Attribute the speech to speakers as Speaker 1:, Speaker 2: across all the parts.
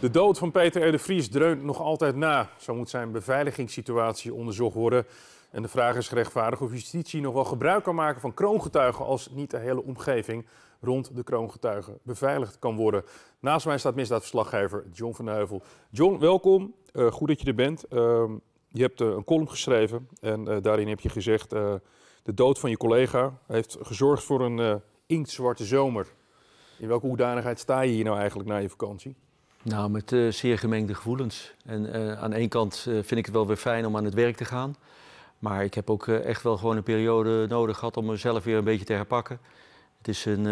Speaker 1: De dood van Peter R. de Vries dreunt nog altijd na. Zo moet zijn beveiligingssituatie onderzocht worden. En de vraag is gerechtvaardigd of justitie nog wel gebruik kan maken van kroongetuigen als niet de hele omgeving rond de kroongetuigen beveiligd kan worden. Naast mij staat misdaadverslaggever John van Heuvel. John, welkom. Eh, goed dat je er bent. Ehm, je hebt eh, een column geschreven en eh, daarin heb je gezegd... de dood van je collega heeft gezorgd voor een inktzwarte zomer. In welke hoedanigheid sta je hier nou
Speaker 2: eigenlijk na je vakantie? Nou, met eh, zeer gemengde gevoelens. En eh, aan de kant eh, vind ik het wel weer fijn om aan het werk te gaan. Maar ik heb ook echt wel gewoon een periode nodig gehad om mezelf weer een beetje te herpakken. Het is een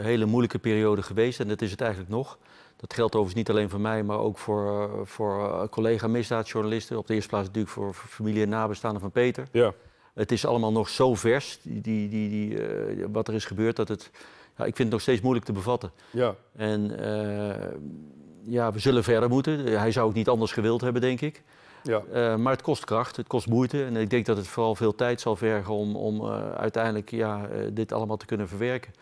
Speaker 2: hele moeilijke periode geweest en dat is het eigenlijk nog. Dat geldt overigens niet alleen voor mij, maar ook voor, voor collega-misdaadjournalisten. Op de eerste plaats natuurlijk voor, familie en nabestaanden van Peter. Ja. Het is allemaal nog zo vers, die, die, die, wat er is gebeurd, dat het... Ja, ik vind het nog steeds moeilijk te bevatten. Ja. En ja, we zullen verder moeten. Eh, hij zou het niet anders gewild hebben, denk ik. Ja. Eh, maar het kost kracht, het kost moeite. En ik denk dat het vooral veel tijd zal vergen om, om eh, uiteindelijk ja, dit allemaal te kunnen verwerken.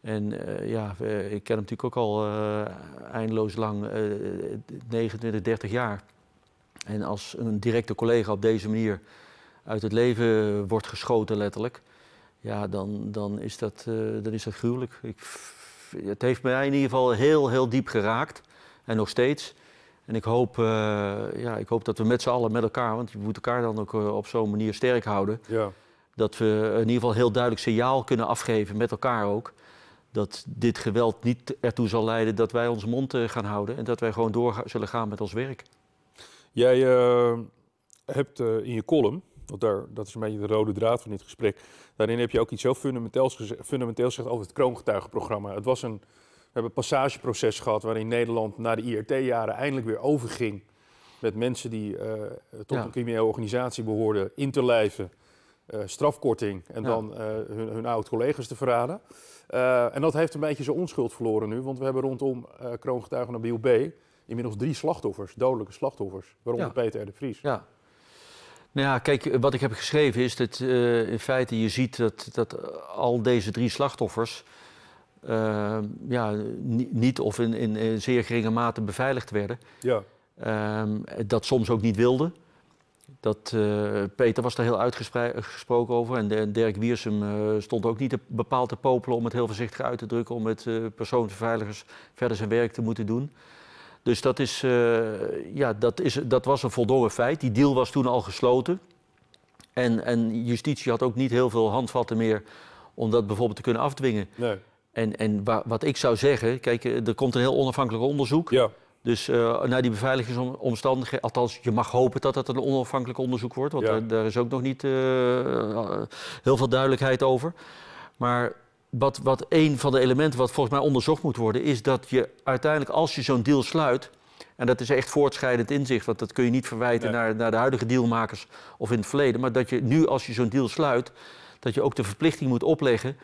Speaker 2: En ja, ik ken hem natuurlijk ook al eindeloos lang, 29, 30 jaar. En als een directe collega op deze manier uit het leven wordt geschoten, letterlijk, ja, dan, dan, is, dat, dan is dat gruwelijk. Ik, het heeft mij in ieder geval heel, heel diep geraakt. En nog steeds. En ik hoop, eh, ja, ik hoop dat we met z'n allen, met elkaar, want je moet elkaar dan ook eh, op zo'n manier sterk houden. Ja. Dat we in ieder geval heel duidelijk signaal kunnen afgeven, met elkaar ook. Dat dit geweld niet ertoe zal leiden dat wij onze mond eh, gaan houden. En dat wij gewoon door zullen gaan met ons werk.
Speaker 1: Jij hebt in je column, want daar, dat is een beetje de rode draad van dit gesprek. Daarin heb je ook iets heel fundamenteels, fundamenteels gezegd over het kroongetuigenprogramma. Het was een we hebben een passageproces gehad waarin Nederland na de IRT-jaren eindelijk weer overging met mensen die eh, tot een criminele organisatie behoorden in te lijven. Eh, strafkorting en dan eh, hun, hun oud-collega's te verraden. en dat heeft een beetje zijn onschuld verloren nu, want we hebben rondom kroongetuigen Nabil B. inmiddels drie slachtoffers, dodelijke slachtoffers, waaronder Peter R. de Vries. Ja.
Speaker 2: Nou ja, kijk, wat ik heb geschreven is dat in feite je ziet dat, dat al deze drie slachtoffers Ehm, ja, niet of in, in, zeer geringe mate beveiligd werden. Ja. Ehm, dat soms ook niet wilden. Dat, eh, Peter was daar heel uitgesproken over en, Dirk Wiersum eh, stond ook niet bepaald te popelen om het heel voorzichtig uit te drukken, om met eh, persoonsbeveiligers verder zijn werk te moeten doen. Dus dat, is, ja, dat, is, dat was een voldongen feit. Die deal was toen al gesloten. En, en justitie had ook niet heel veel handvatten meer om dat bijvoorbeeld te kunnen afdwingen. Nee. En, en wat ik zou zeggen, kijk, eh, er komt een heel onafhankelijk onderzoek. Ja. Dus eh, naar die beveiligingsomstandigheden, althans, je mag hopen dat dat een onafhankelijk onderzoek wordt, want daar, is ook nog niet eh, heel veel duidelijkheid over. Maar wat, wat een van de elementen wat volgens mij onderzocht moet worden, is dat je uiteindelijk, als je zo'n deal sluit, en dat is echt voortschrijdend inzicht, want dat kun je niet verwijten naar, naar de huidige dealmakers of in het verleden, maar dat je nu, als je zo'n deal sluit, dat je ook de verplichting moet opleggen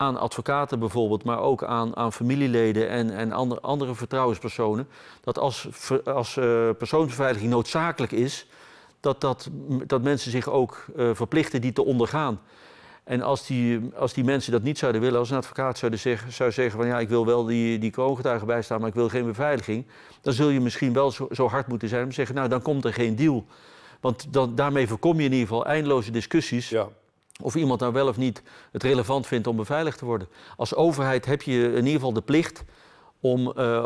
Speaker 2: aan advocaten bijvoorbeeld, maar ook aan, aan familieleden en, en andere, andere vertrouwenspersonen, dat als, als eh, persoonsbeveiliging noodzakelijk is, dat, dat, dat mensen zich ook eh, verplichten die te ondergaan. En als die, als die mensen dat niet zouden willen, als een advocaat zouden zeggen, zou zeggen van ja, ik wil wel die, die kroongetuigen bijstaan, maar ik wil geen beveiliging, dan zul je misschien wel zo, zo hard moeten zijn om te zeggen, nou dan komt er geen deal. Want dan, daarmee voorkom je in ieder geval eindeloze discussies ja of iemand nou wel of niet het relevant vindt om beveiligd te worden. Als overheid heb je in ieder geval de plicht om eh,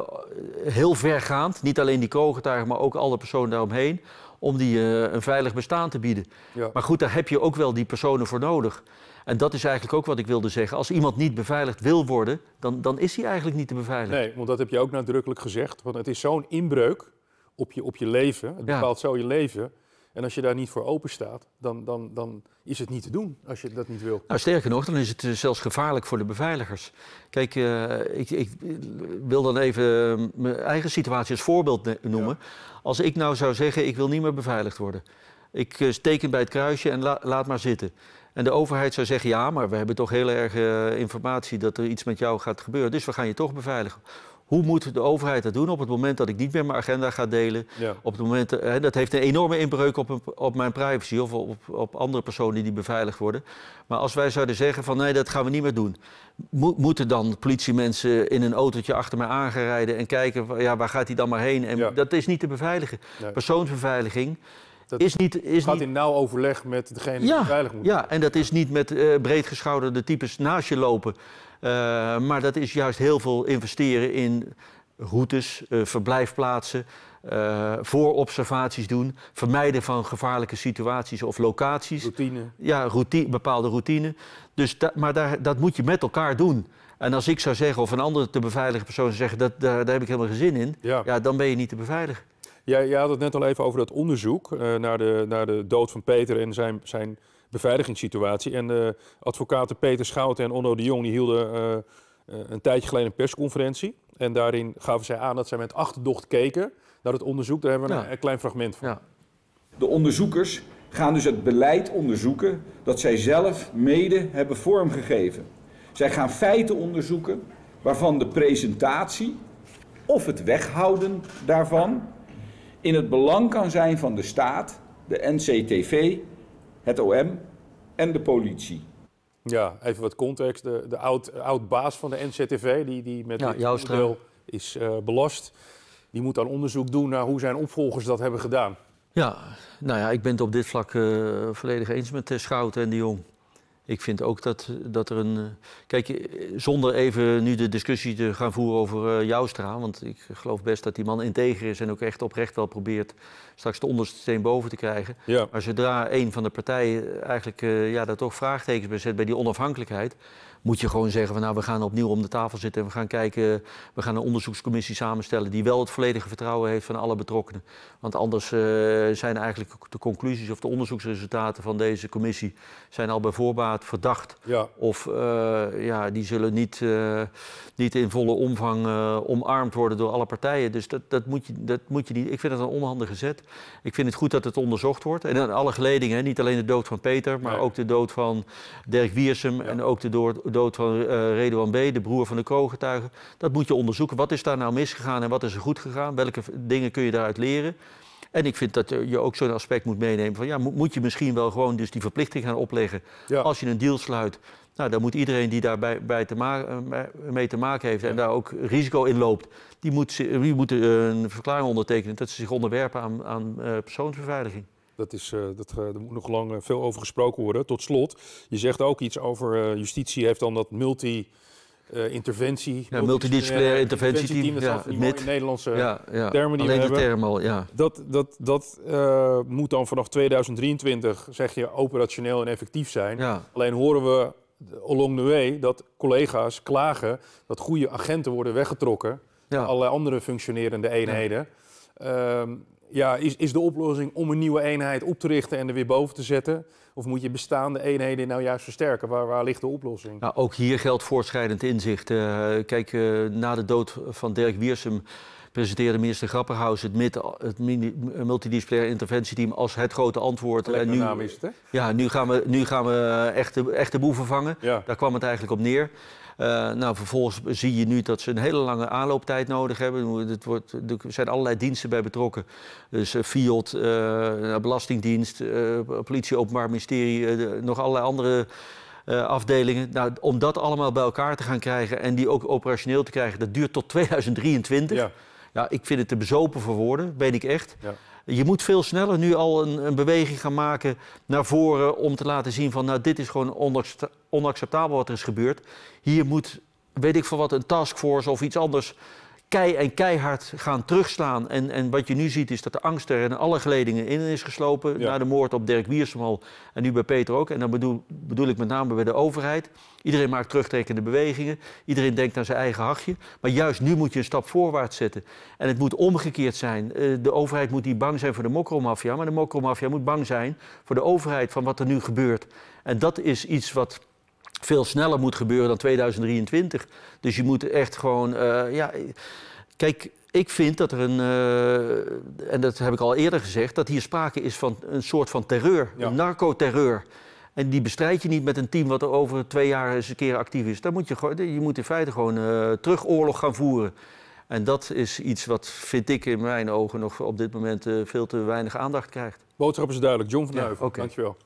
Speaker 2: heel vergaand, niet alleen die kogeltuigen, maar ook alle personen daaromheen, om die eh, een veilig bestaan te bieden. Maar goed, daar heb je ook wel die personen voor nodig. En dat is eigenlijk ook wat ik wilde zeggen. Als iemand niet beveiligd wil worden, dan, dan is hij eigenlijk niet te beveiligen. Nee, want dat heb je ook
Speaker 1: nadrukkelijk gezegd. Want het is zo'n inbreuk op je, op je leven. Het bepaalt zo je leven. En als je daar niet voor open staat, dan, dan, dan is het niet te doen als je dat niet wil.
Speaker 2: Nou, sterker nog, dan is het eh, zelfs gevaarlijk voor de beveiligers. Kijk, eh, ik, ik, wil dan even eh, mijn eigen situatie als voorbeeld noemen. Als ik nou zou zeggen, ik wil niet meer beveiligd worden. Ik steken bij het kruisje en laat maar zitten. En de overheid zou zeggen, ja, maar we hebben toch heel erg informatie dat er iets met jou gaat gebeuren. Dus we gaan je toch beveiligen. Hoe moet de overheid dat doen op het moment dat ik niet meer mijn agenda ga delen? Op het moment, eh, hè, dat heeft een enorme inbreuk op, op mijn privacy of op, op, andere personen die beveiligd worden. Maar als wij zouden zeggen van nee, dat gaan we niet meer doen. moeten dan politiemensen in een autootje achter mij aangerijden en kijken van, ja, waar gaat hij dan maar heen? En dat is niet te beveiligen. Persoonsbeveiliging. Dat is niet, is gaat in nauw overleg met degene ja, die veilig moet Ja, en dat is niet met uh, eh, breedgeschouderde types naast je lopen. Eh, maar dat is juist heel veel investeren in routes, eh, verblijfplaatsen, voorobservaties doen, vermijden van gevaarlijke situaties of locaties. Routine. Ja, routine, bepaalde routine. Dus maar daar, dat moet je met elkaar doen. En als ik zou zeggen, of een andere te beveiligen persoon zou zeggen, dat, daar, daar heb ik helemaal geen zin in, ja. ja dan ben je niet te beveiligen. Jij, had het net al even over dat onderzoek eh, naar,
Speaker 1: de, naar de dood van Peter en zijn, zijn beveiligingssituatie. En de eh, advocaten Peter Schouten en Onno de Jong die hielden eh, een tijdje geleden een persconferentie. En daarin gaven zij aan dat zij met achterdocht keken naar het onderzoek. Daar hebben we een, een, klein fragment van. Ja.
Speaker 2: De onderzoekers gaan dus het beleid onderzoeken dat zij zelf mede hebben vormgegeven. Zij gaan feiten onderzoeken waarvan de presentatie of het weghouden daarvan in het belang kan zijn van de staat, de NCTV, het OM en de politie. Ja, even
Speaker 1: wat context. De, de oud, oud baas van de NCTV, die, die met ja, dit is uh, belast, die moet dan onderzoek doen naar hoe zijn opvolgers dat hebben gedaan.
Speaker 2: Ja, nou ja, ik ben het op dit vlak eh, volledig eens met eh, Schouten en de Jong ik vind ook dat, dat er een. Eh, kijk, eh, zonder even nu de discussie te gaan voeren over uh, Joustra. Want ik geloof best dat die man integer is en ook echt oprecht wel probeert straks de onderste steen boven te krijgen. Ja. Maar zodra een van de partijen eigenlijk ja, daar toch vraagtekens bij zet bij die onafhankelijkheid moet je gewoon zeggen van nou, we gaan opnieuw om de tafel zitten en we gaan kijken, we gaan een onderzoekscommissie samenstellen die wel het volledige vertrouwen heeft van alle betrokkenen. Want anders eh, zijn eigenlijk de conclusies of de onderzoeksresultaten van deze commissie zijn al bij voorbaat verdacht. Of eh, ja, die zullen niet, eh, niet in volle omvang omarmd worden door alle partijen. Dus dat, dat, moet je, dat moet je niet. Ik vind het een onhandige zet. Ik vind het goed dat het onderzocht wordt. En alle geledingen, niet alleen de dood van Peter, maar ook de dood van Dirk Wiersum en ook de dood dood van uh, Redouan B., de broer van de kroongetuige. Dat moet je onderzoeken. Wat is daar nou misgegaan en wat is er goed gegaan? Welke dingen kun je daaruit leren? En ik vind dat eh, je ook zo'n aspect moet meenemen van ja, moet je misschien wel gewoon dus die verplichting gaan opleggen als je een deal sluit. Nou, dan moet iedereen die daarbij bij te eh, mee te maken heeft en daar ook risico in loopt, die moet, die moet een verklaring ondertekenen dat ze zich onderwerpen aan, aan persoonsbeveiliging.
Speaker 1: Dat is, eh, dat, eh, er moet nog lang eh, veel over gesproken worden. Tot slot, je zegt ook iets over justitie heeft dan dat multi... interventie. Ja, multidisciplinaire interventie dat ja, een Nederlandse ja, ja. termen die Alleen we de hebben. ja. Dat, dat, dat moet dan vanaf 2023, zeg je, operationeel en effectief zijn. Alleen horen we along the way dat collega's klagen dat goede agenten worden weggetrokken. Allerlei andere functionerende eenheden. Um, ja, is, is de oplossing om een nieuwe eenheid op te richten en er weer boven te zetten? Of moet je bestaande eenheden nou juist versterken? Waar, ligt de oplossing?
Speaker 2: Nou, ook hier geldt voortschrijdend inzicht. Eh, kijk, eh, na de dood van Dirk Wiersum presenteerde minister Grapperhaus het, het eh, multidisciplinair interventieteam als het grote antwoord. en nu, naam is het, hè? Ja, nu gaan we, nu gaan we eh, echt, de, boeven vangen. Daar kwam het eigenlijk op neer. Eh, nou, vervolgens zie je nu dat ze een hele lange aanlooptijd nodig hebben. Het wordt, er zijn allerlei diensten bij betrokken. Dus FIOT, Belastingdienst, Politie, Openbaar Ministerie, nog allerlei andere afdelingen. Nou, om dat allemaal bij elkaar te gaan krijgen en die ook operationeel te krijgen, dat duurt tot 2023. Ja. Ja, ik vind het te bezopen voor woorden, weet ik echt. Ja. Je moet veel sneller nu al een, een, beweging gaan maken naar voren om te laten zien van nou dit is gewoon onacceptabel wat er is gebeurd. Hier moet, weet ik van wat, een taskforce of iets anders en keihard gaan terugslaan. En, en wat je nu ziet is dat de angst er in alle geledingen in is geslopen. Na de moord op Dirk Wiersmaal en nu bij Peter ook. En dan bedoel, bedoel ik met name bij de overheid. Iedereen maakt terugtrekkende bewegingen. Iedereen denkt aan zijn eigen hachje. Maar juist nu moet je een stap voorwaarts zetten. En het moet omgekeerd zijn. Eh, de overheid moet niet bang zijn voor de mokromafia. Maar de mokromafia moet bang zijn voor de overheid van wat er nu gebeurt. En dat is iets wat veel sneller moet gebeuren dan 2023. Dus je moet echt gewoon. Eh, ja, kijk, ik vind dat er een, eh, en dat heb ik al eerder gezegd, dat hier sprake is van een soort van terreur, ja. een narcoterreur. En die bestrijd je niet met een team wat er over twee jaar eens een keer actief is. Dan moet je, je moet in feite gewoon uh, terug oorlog gaan voeren. En dat is iets wat, vind ik in mijn ogen, nog op dit moment veel te weinig aandacht krijgt. Boodschap is duidelijk. John van Duiven, ja, dankjewel.